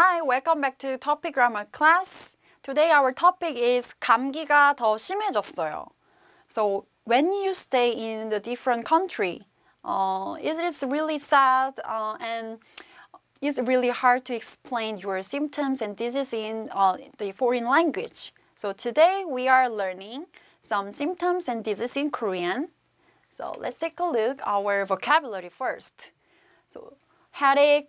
Hi, welcome back to Topic Grammar class. Today our topic is 감기가 더 심해졌어요. So when you stay in the different country, uh, it is really sad uh, and it's really hard to explain your symptoms and disease in uh, the foreign language. So today we are learning some symptoms and disease in Korean. So let's take a look our vocabulary first. So headache,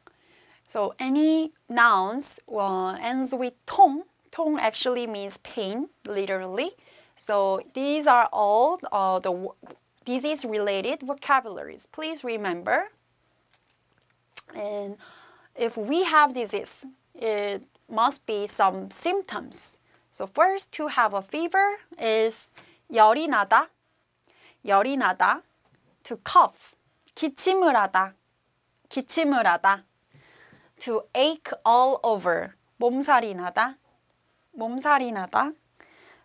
So any nouns ends with tong. Tong actually means pain, literally. So these are all uh, the disease-related vocabularies. Please remember. And if we have disease, it must be some symptoms. So first, to have a fever is 열이 나다, 열이 나다, to cough, 기침을 하다, 기침을 하다. to ache all over 몸살이 나다 몸살이 나다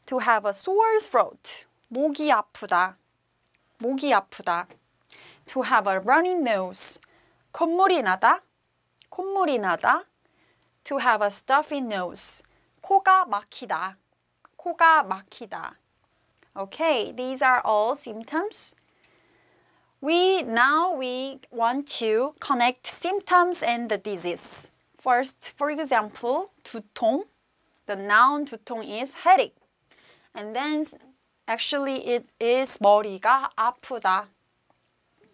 to have a sore throat 목이 아프다 목이 아프다 to have a r u n n y n nose 콧물이 나다 콧물이 나다 to have a stuffy nose 코가 막히다 코가 막히다 Okay, these are all symptoms We now we want to connect symptoms and the disease. First, for example, 두통. The noun 두통 is headache. And then actually it is 머리가 아프다.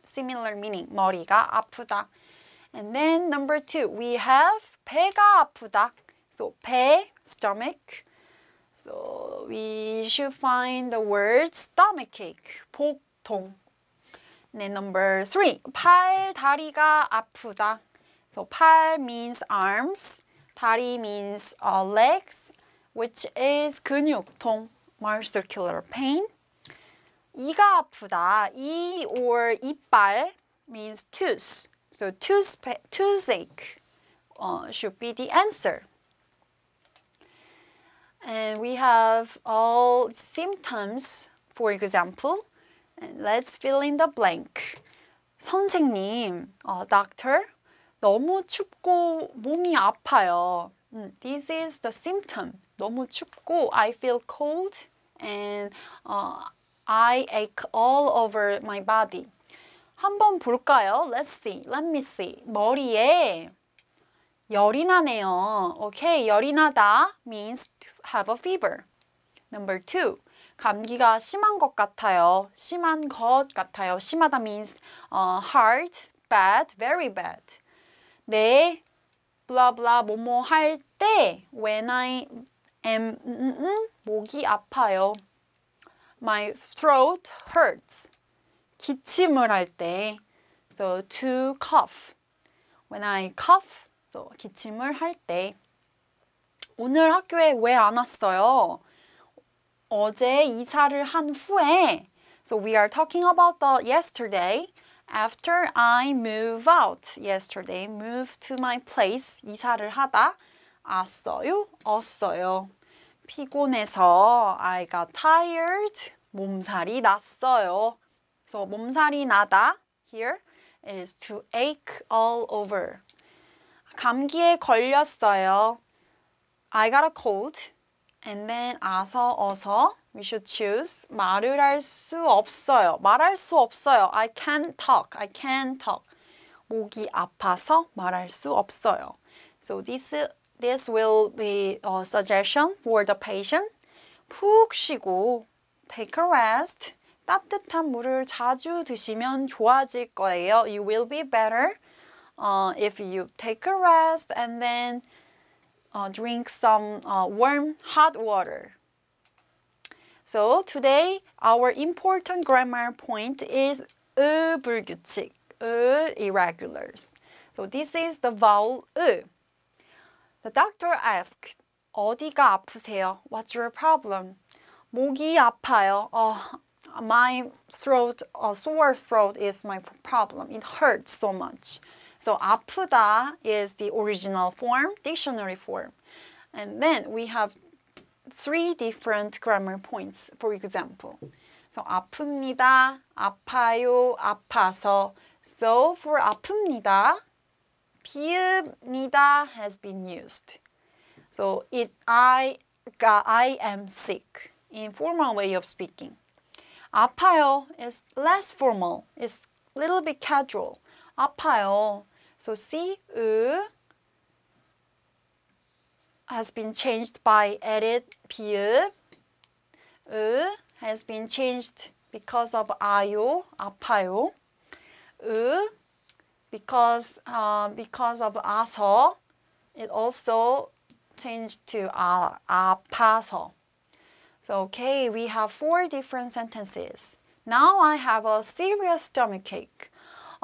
Similar meaning, 머리가 아프다. And then number two, we have 배가 아프다. So 배, stomach. So we should find the word stomachache, 복통. And then number three, 팔 다리가 아프다. So 팔 means arms, 다리 means uh, legs, which is 근육통, more circular pain. 이가 아프다. 이 or 이빨 means tooth. So tooth, toothache uh, should be the answer. And we have all symptoms, for example, Let's fill in the blank. 선생님, 어, doctor, 너무 춥고 몸이 아파요. 음, this is the symptom. 너무 춥고 I feel cold and uh, I ache all over my body. 한번 볼까요? Let's see. Let me see. 머리에 열이 나네요. Okay, 열이 나다 means have a fever. Number two, 감기가 심한 것 같아요. 심한 것 같아요. 심하다 means uh, hard, bad, very bad. 네, 블라블라 뭐뭐 할 때 when I am 음, 음, 목이 아파요. My throat hurts. 기침을 할때 so to cough. When I cough, so 기침을 할때 오늘 학교에 왜 안 왔어요? 어제 이사를 한 후에 So we are talking about the yesterday after I move out. Yesterday move to my place. 이사를 하다 왔어요. 왔어요. 피곤해서 I got tired. 몸살이 났어요. So 몸살이 나다 here is to ache all over. 감기에 걸렸어요. I got a cold. And then 아서, 어서 we should choose 말을 할 수 없어요. 말할 수 없어요. I can't talk. I can't talk. 목이 아파서 말할 수 없어요. So this this will be a suggestion for the patient. 푹 쉬고 take a rest. 따뜻한 물을 자주 드시면 좋아질 거예요. You will be better uh, if you take a rest and then uh, drink some uh, warm hot water. So today our important grammar point is 으불규칙, 으 irregulars. So this is the vowel ü. The doctor asked, 어디가 아프세요? What's your problem? 목이 아파요. Oh, my throat, uh, sore throat is my problem. It hurts so much. So 아프다 is the original form, dictionary form. And then we have three different grammar points, for example. So 아픕니다, 아파요, 아파서. So for 아픕니다, 비읍니다 has been used. So it I I am sick informal way of speaking. 아파요 is less formal. It's a little bit casual. 아파요 so C, U has been changed by edit. P, U has been changed because of ayo, apayo. 으 because uh, because of aso, it also changed to apaso. So okay, we have four different sentences. Now I have a serious stomachache.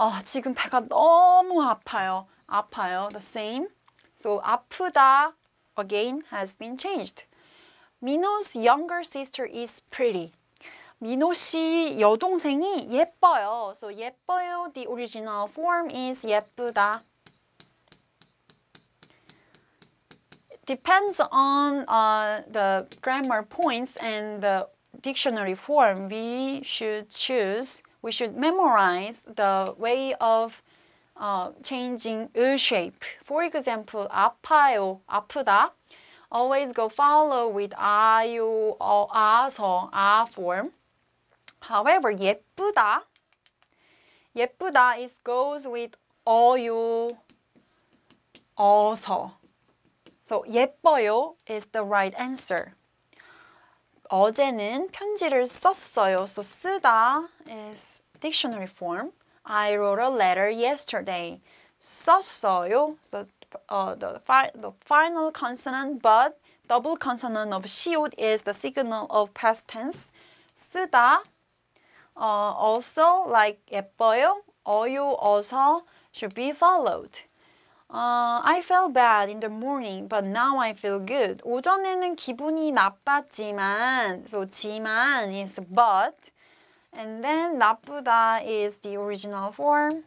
아, 지금 배가 너무 아파요. 아파요. The same. So 아프다 again has been changed. Mino's younger sister is pretty. Mino 씨 여동생이 예뻐요. So 예뻐요 the original form is 예쁘다. Depends on uh, the grammar points and the dictionary form we should choose we should memorize the way of uh, changing U shape. For example, 아파요, 아프다. Always go follow with 아요, 어, 아서, 아 form. However, 예쁘다. 예쁘다 is goes with 어요, 어서. So 예뻐요 is the right answer. 어제는 편지를 썼어요. So 쓰다 is dictionary form. I wrote a letter yesterday. 썼어요. So uh, the, fi the final consonant but double consonant of shield is the signal of past tense. 쓰다. Uh, also like 예뻐요. 어유 어서 should be followed. Uh, I felt bad in the morning, but now I feel good. 오전에는 기분이 나빴지만, so 지만 is but, and then 나쁘다 is the original form.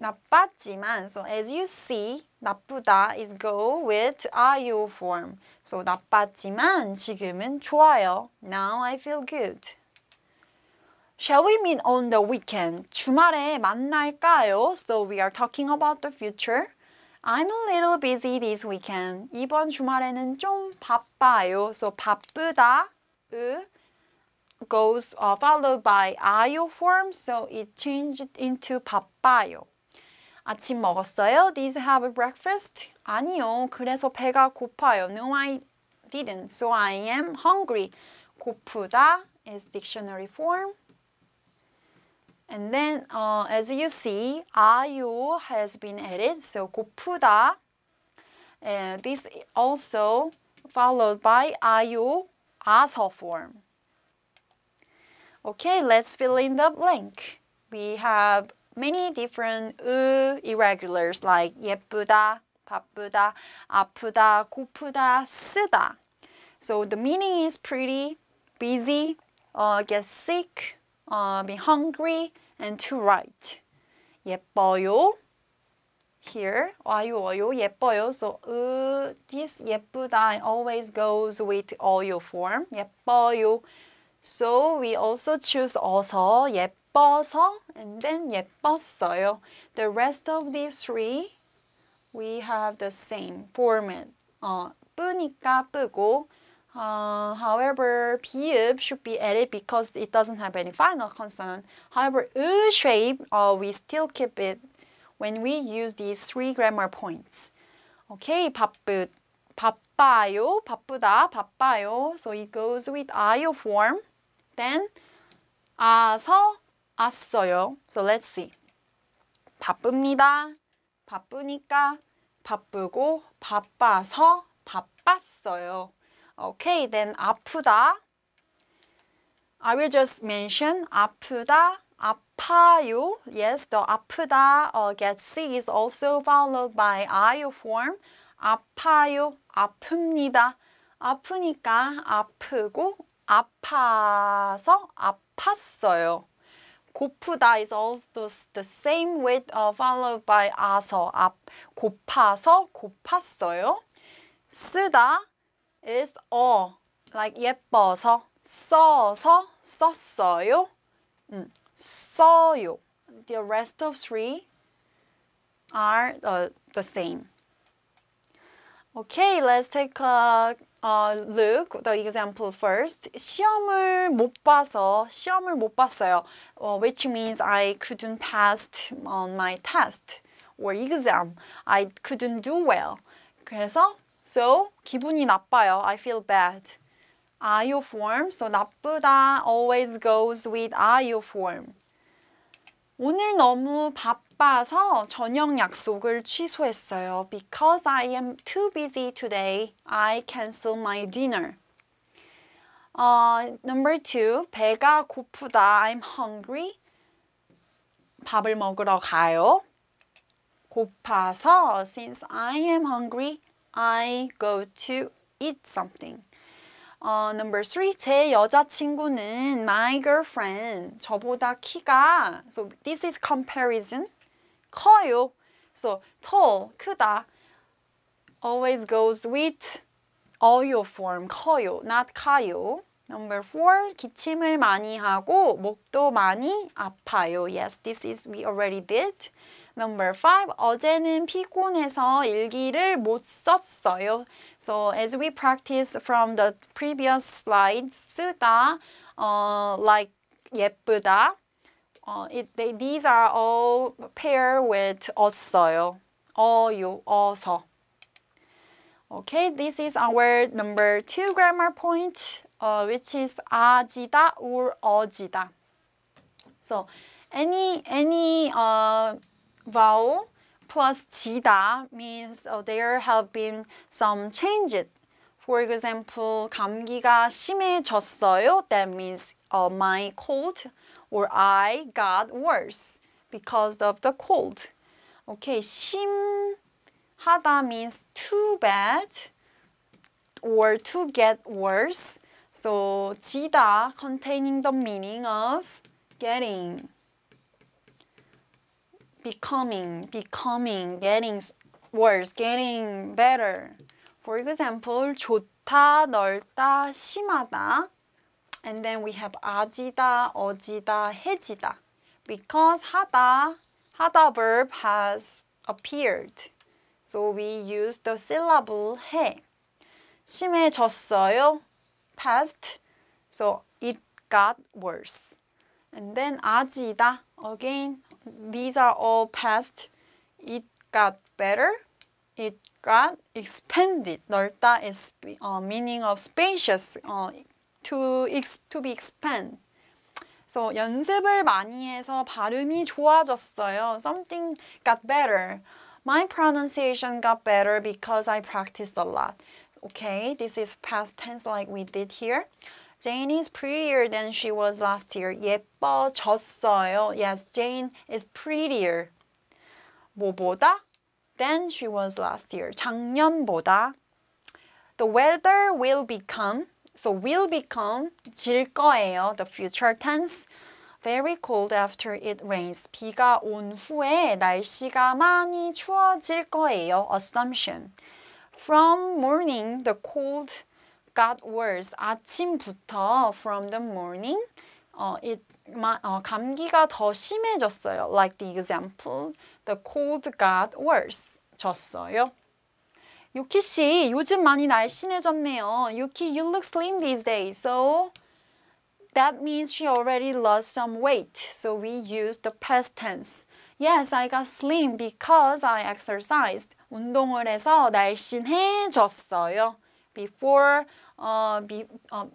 나빴지만, so as you see, 나쁘다 is go with 아요 form. So 나빴지만 지금은 좋아요. Now I feel good. Shall we meet on the weekend? 주말에 만날까요? So we are talking about the future. I'm a little busy this weekend. 이번 주말에는 좀 바빠요. So 바쁘다 goes uh, followed by 아요 form, so it changed into 바빠요. 아침 먹었어요? Did you have a breakfast? 아니요. 그래서 배가 고파요. No, I didn't. So I am hungry. 고프다 is dictionary form. And then uh, as you see, 아요 has been added, so 고프다. And this also followed by 아요, 아서 form. Okay, let's fill in the blank. We have many different 으 uh, irregulars like 예쁘다, 바쁘다, 아프다, 고프다, 쓰다. So the meaning is pretty busy, uh, get sick, uh, be hungry and to write. 예뻐요. Here, 와요, 와요, 예뻐요. So, uh, this 예쁘다 always goes with 어요 form. 예뻐요. So, we also choose 어서, 예뻐서, and then 예뻤어요. The rest of these three, we have the same format. 어, 뿌니까 뿌고, Uh, however, 비읍 should be added because it doesn't have any final consonant. However, 으 shape, uh, we still keep it when we use these three grammar points. Okay, 바쁘, 바빠요, 바쁘다, 바빠요. So it goes with 아요 form. Then 아서, 아어요. So let's see. 바쁩니다, 바쁘니까, 바쁘고, 바빠서, 바빴어요. Okay, then 아프다. I will just mention 아프다, 아파요. Yes, the 아프다 or get sick is also followed by 아요 form. 아파요, 아픕니다. 아프니까 아프고 아파서 아팠어요. 고프다 is also the same with uh, followed by 아서, 아, 고파서 고팠어요. 쓰다, is all Like 예뻐서, 써서, 썼어요. 음, 써요. The rest of three are uh, the same. Okay, let's take a uh, look the example first. 시험을 못 봐서 시험을 못 봤어요. Uh, which means I couldn't pass on my test or exam. I couldn't do well. 그래서 So 기분이 나빠요. I feel bad. IO form. So 나쁘다 always goes with IO form. 오늘 너무 바빠서 저녁 약속을 취소했어요. Because I am too busy today, I cancel my dinner. Uh, number two, 배가 고프다. I'm hungry. 밥을 먹으러 가요. 고파서 since I am hungry, I go to eat something. 어, number three, 제 여자친구는 my girlfriend, 저보다 키가, so this is comparison, 커요. So tall, 크다, always goes with 어요 form, 커요, not 커요. Number four, 기침을 많이 하고 목도 많이 아파요. Yes, this is we already did. Number five, 어제는 피곤해서 일기를 못 썼어요. So as we practice from the previous slide, 쓰다, 어, like 예쁘다. 어, it, they, these are all pair with 어요 어요, 어서. Okay, this is our number two grammar point, uh, which is 아지다 or 어지다. So any any uh, vowel plus 지다 means uh, there have been some changes. For example, 감기가 심해졌어요. That means uh, my cold or I got worse because of the cold. Okay, 심하다 means too bad or to get worse. So 지다 containing the meaning of getting becoming, becoming, getting worse, getting better. For example, 좋다, 넓다, 심하다. And then we have 아지다, 어지다, 해지다. Because 하다, 하다 verb has appeared. So we use the syllable 해. 심해졌어요, past. So it got worse. And then 아지다, again these are all past. It got better. It got expanded. 넓다 is uh, meaning of spacious, uh, to, to be expand. So, 연습을 많이 해서 발음이 좋아졌어요. Something got better. My pronunciation got better because I practiced a lot. Okay, this is past tense like we did here. Jane is prettier than she was last year. 예뻐졌어요. Yes, Jane is prettier. 뭐보다? Than she was last year. 작년보다. The weather will become, so will become, 질 거예요. The future tense. Very cold after it rains. 비가 온 후에 날씨가 많이 추워질 거예요. Assumption. From morning, the cold got worse. 아침부터 from the morning 어, it 마, 어, 감기가 더 심해졌어요. Like the example, the cold got worse. 졌어요. 유키 씨, 요즘 많이 날씬해졌네요. 유키, you look slim these days. So that means she already lost some weight. So we use the past tense. Yes, I got slim because I exercised. 운동을 해서 날씬해졌어요. Before 어, be, 어,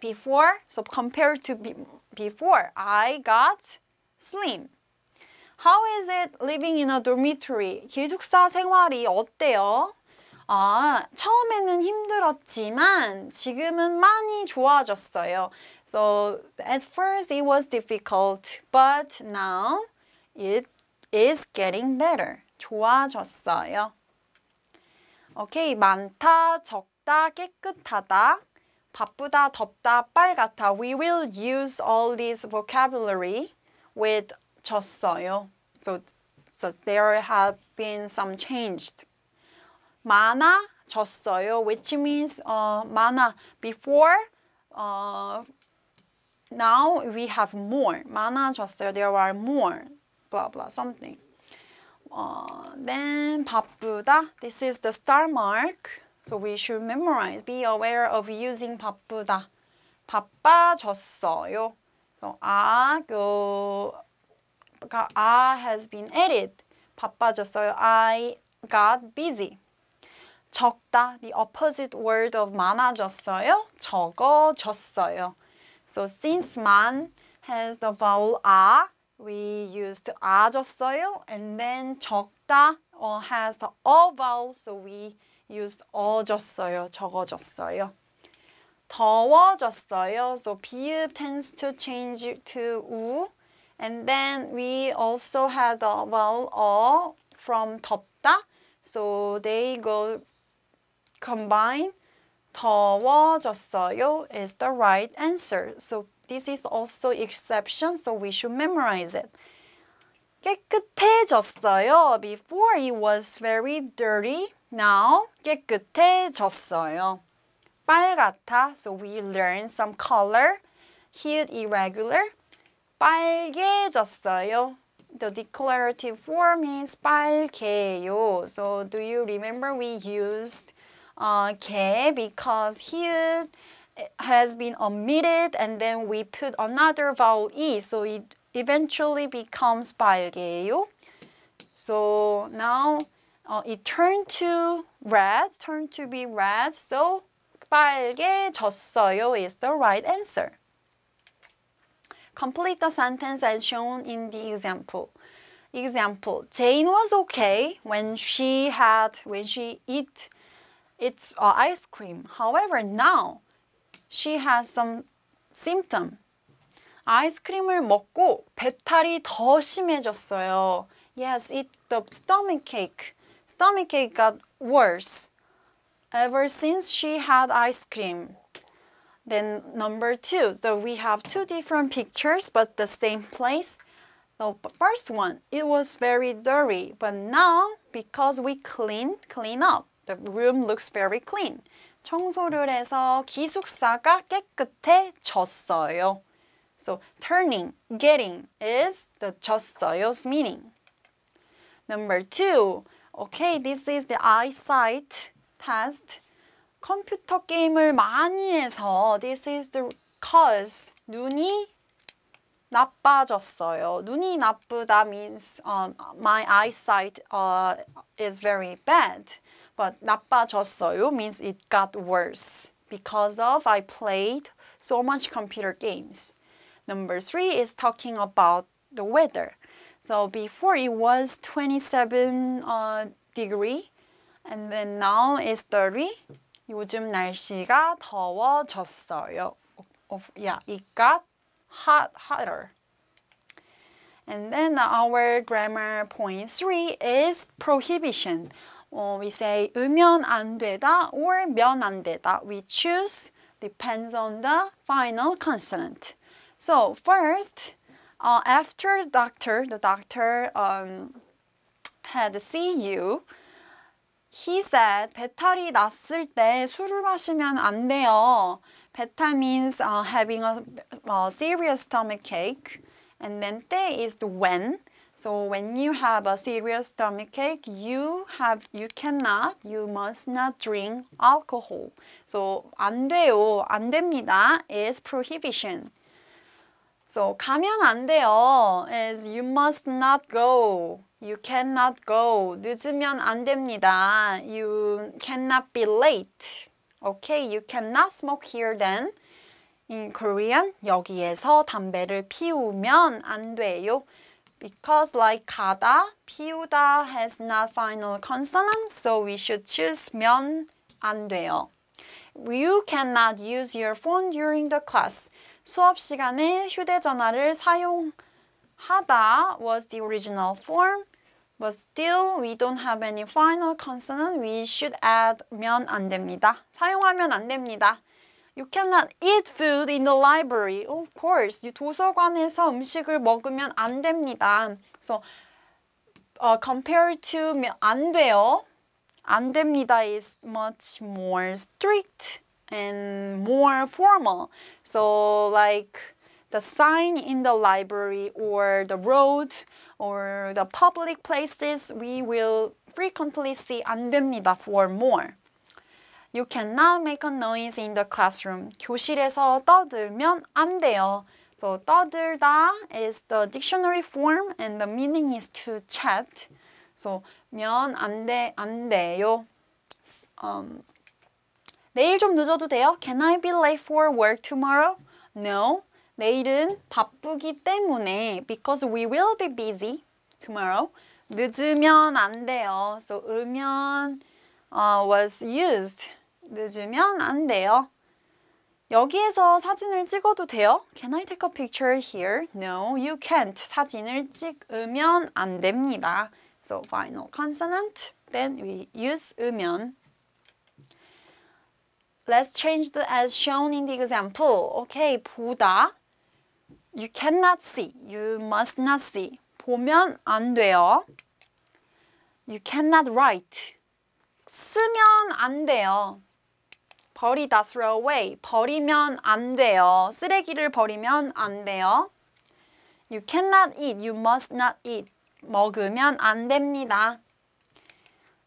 before, so compared to be, before, I got slim. How is it living in a dormitory? 기숙사 생활이 어때요? 아, 처음에는 힘들었지만 지금은 많이 좋아졌어요. So at first it was difficult, but now it is getting better. 좋아졌어요. okay, 많다, 적다 맑다, 깨끗하다, 바쁘다, 덥다, 빨갛다. We will use all these vocabulary with 졌어요. So, so there have been some changed. 졌어요, which means uh, 많아. Before, uh, now we have more. 많아졌어요, there are more. Blah, blah, something. Uh, then 바쁘다, this is the star mark. So we should memorize, be aware of using 바쁘다. 바빠졌어요. So I go, I has been added. 바빠졌어요. I got busy. 적다, the opposite word of 많아졌어요, 적어졌어요. So since man has the vowel 아, we used 아졌어요, and then 적다 or has the o vowel, so we used 어졌어요. 적어졌어요. 더워졌어요. So 비읍 tends to change to 우. And then we also had the vowel 어 from 덥다. So they go combine. 더워졌어요 is the right answer. So this is also exception, so we should memorize it. 깨끗해졌어요. Before it was very dirty. Now 깨끗해졌어요. 빨갛다. So we learn some color. Hued irregular. 빨개졌어요. The declarative form is 빨개요. So do you remember we used uh, 개 because hued has been omitted and then we put another vowel e. So it eventually becomes 빨개요. So now 어, it turned to red, turned to be red, so 빨개졌어요 is the right answer. Complete the sentence as shown in the example. Example: Jane was okay when she had when she eat its uh, ice cream. However, now she has some symptom. 아이스크림을 먹고 배탈이 더 심해졌어요. Yes, it the stomach ache. Stomachache got worse ever since she had ice cream. Then number two, so we have two different pictures but the same place. The first one, it was very dirty, but now because we cleaned, clean up, the room looks very clean. 청소를 해서 기숙사가 깨끗해졌어요. So turning, getting is the 졌어요's meaning. Number two, Okay, this is the eyesight test. 컴퓨터 게임을 많이 해서 this is the cause 눈이 나빠졌어요. 눈이 나쁘다 means um, my eyesight uh, is very bad. But 나빠졌어요 means it got worse because of I played so much computer games. Number three is talking about the weather. So before it was 27 uh, degree and then now it's 30. 요즘 날씨가 더워졌어요. Yeah, it got hot, hotter. And then our grammar point three is prohibition. we say 음연 안 되다 or 면안 되다. We choose depends on the final consonant. So first, uh, after doctor, the doctor um, had see you, he said 배탈이 났을 때 술을 마시면 안 돼요. 배탈 means uh, having a, a uh, serious stomach ache, and then 때 is the when. So when you have a serious stomach ache, you have you cannot, you must not drink alcohol. So 안 돼요, 안 됩니다 is prohibition. So 가면 안 돼요. Is you must not go. You cannot go. 늦으면 안 됩니다. You cannot be late. Okay, you cannot smoke here then. In Korean, 여기에서 담배를 피우면 안 돼요. Because like 가다, 피우다 has not final consonant, so we should choose 면안 돼요. You cannot use your phone during the class. 수업 시간에 휴대전화를 사용하다 was the original form. But still, we don't have any final consonant. We should add면 안 됩니다. 사용하면 안 됩니다. You cannot eat food in the library. Of course, 도서관에서 음식을 먹으면 안 됩니다. So, uh, compared to 안 돼요. 안 됩니다 is much more strict. and more formal. So like the sign in the library or the road or the public places, we will frequently see 안 됩니다 for more. You cannot make a noise in the classroom. 교실에서 떠들면 안 돼요. So 떠들다 is the dictionary form and the meaning is to chat. So 면안돼안 돼요. Um, 내일 좀 늦어도 돼요? Can I be late for work tomorrow? No. 내일은 바쁘기 때문에 because we will be busy tomorrow. 늦으면 안 돼요. So 으면 uh, was used. 늦으면 안 돼요. 여기에서 사진을 찍어도 돼요? Can I take a picture here? No, you can't. 사진을 찍으면 안 됩니다. So final consonant, then we use 으면. Let's change the as shown in the example. 오케이, okay, 보다. You cannot see. You must not see. 보면 안 돼요. You cannot write. 쓰면 안 돼요. 버리다, throw away. 버리면 안 돼요. 쓰레기를 버리면 안 돼요. You cannot eat. You must not eat. 먹으면 안 됩니다.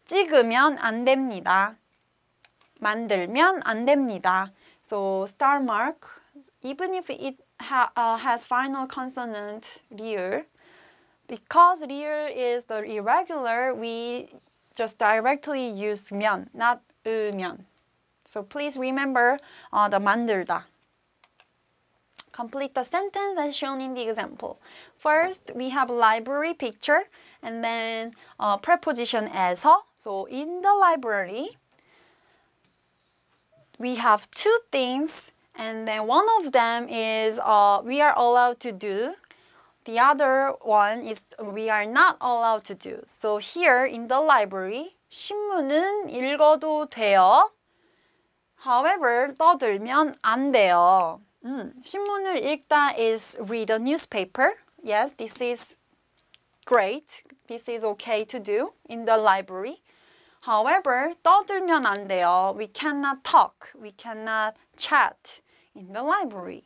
찍으면 안 됩니다. 만들면 안 됩니다. So star mark, even if it ha, uh, has final consonant real, because real is the irregular, we just directly use 면, not 으면. So please remember uh, the 만들다. Complete the sentence as shown in the example. First, we have library picture and then uh, preposition as So in the library, we have two things and then one of them is uh, we are allowed to do. The other one is we are not allowed to do. So here in the library, 신문은 읽어도 돼요. However, 떠들면 안 돼요. 음, 신문을 읽다 is read a newspaper. Yes, this is great. This is okay to do in the library. However, 떠들면 안 돼요. We cannot talk. We cannot chat in the library.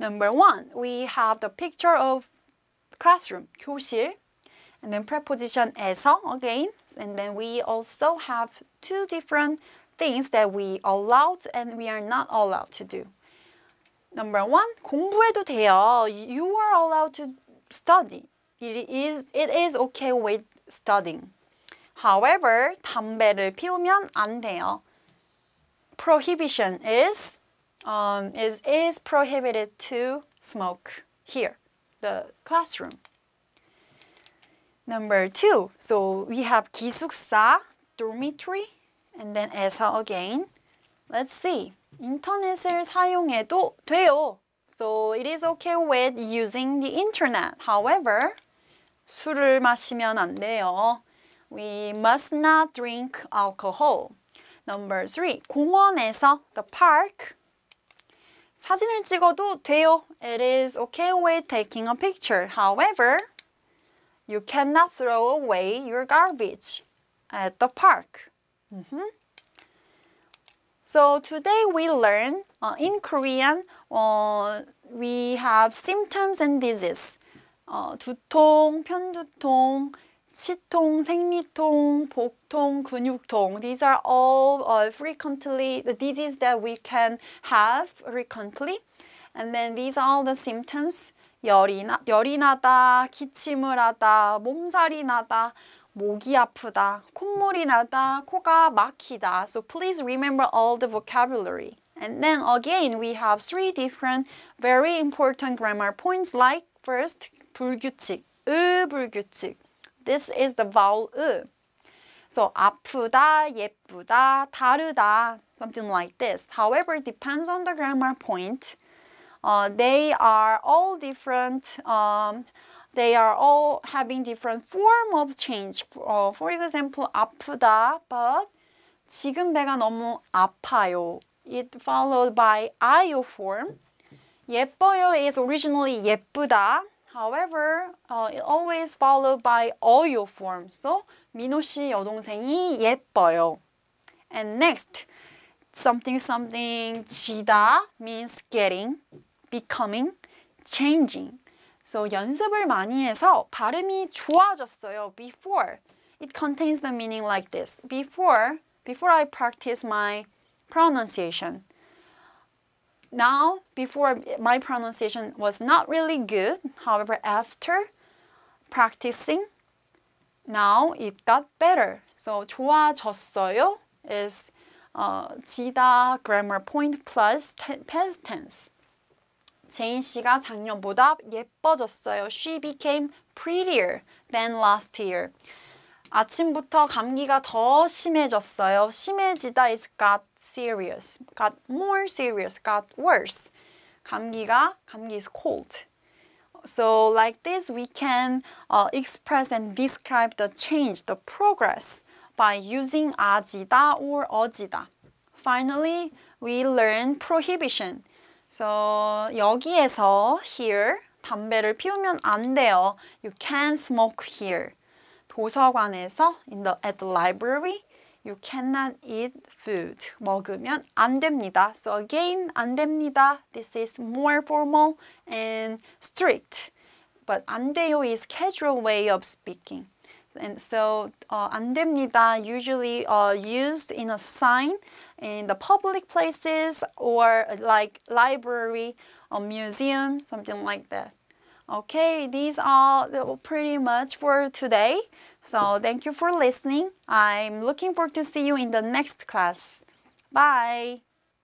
Number one, we have the picture of classroom, 교실. And then preposition 에서 again. And then we also have two different things that we allowed and we are not allowed to do. Number one, 공부해도 돼요. You are allowed to study. It is, it is okay with studying. However, 담배를 피우면 안 돼요. Prohibition is um, is is prohibited to smoke here, the classroom. Number two, so we have 기숙사, dormitory, and then 에서 again. Let's see. 인터넷을 사용해도 돼요. So it is okay with using the internet. However, 술을 마시면 안 돼요. We must not drink alcohol. Number three, 공원에서 the park. 사진을 찍어도 돼요. It is okay with taking a picture. However, you cannot throw away your garbage at the park. Mm -hmm. So today we learn uh, in Korean uh, we have symptoms and disease. Uh, 두통, 편두통, 치통, 생리통, 복통, 근육통. These are all uh, frequently the disease that we can have frequently. And then these are all the symptoms. 열이, 나, 열이 나다, 기침을 하다, 몸살이 나다, 목이 아프다, 콧물이 나다, 코가 막히다. So please remember all the vocabulary. And then again, we have three different very important grammar points like first, 불규칙, 불규칙. This is the vowel 으. So 아프다, 예쁘다, 다르다, something like this. However, it depends on the grammar point. Uh, they are all different. Um, they are all having different form of change. Uh, for example, 아프다, but 지금 배가 너무 아파요. It followed by 아요 form. 예뻐요 is originally 예쁘다. However, uh, it always followed by 어요 form. So 민호 씨 여동생이 예뻐요. And next, something something 지다 means getting, becoming, changing. So 연습을 많이 해서 발음이 좋아졌어요. Before, it contains the meaning like this. Before, before I practice my pronunciation. Now, before my pronunciation was not really good, however, after practicing, now it got better. So 좋아졌어요 is uh, 지다 grammar point plus past tense. 제인 씨가 작년보다 예뻐졌어요. She became prettier than last year. 아침부터 감기가 더 심해졌어요. 심해지다 is got serious, got more serious, got worse. 감기가, 감기 is cold. So like this, we can uh, express and describe the change, the progress by using 아지다 or 어지다. Finally, we learn prohibition. So 여기에서 here 담배를 피우면 안 돼요. You can't smoke here. 도서관에서 in the, at the library you cannot eat food. 먹으면 안 됩니다. So again, 안 됩니다. This is more formal and strict. But 안 돼요 is casual way of speaking. And so uh, 안 됩니다 usually uh, used in a sign in the public places or like library or museum, something like that. Okay, these are pretty much for today. So thank you for listening. I'm looking forward to see you in the next class. Bye.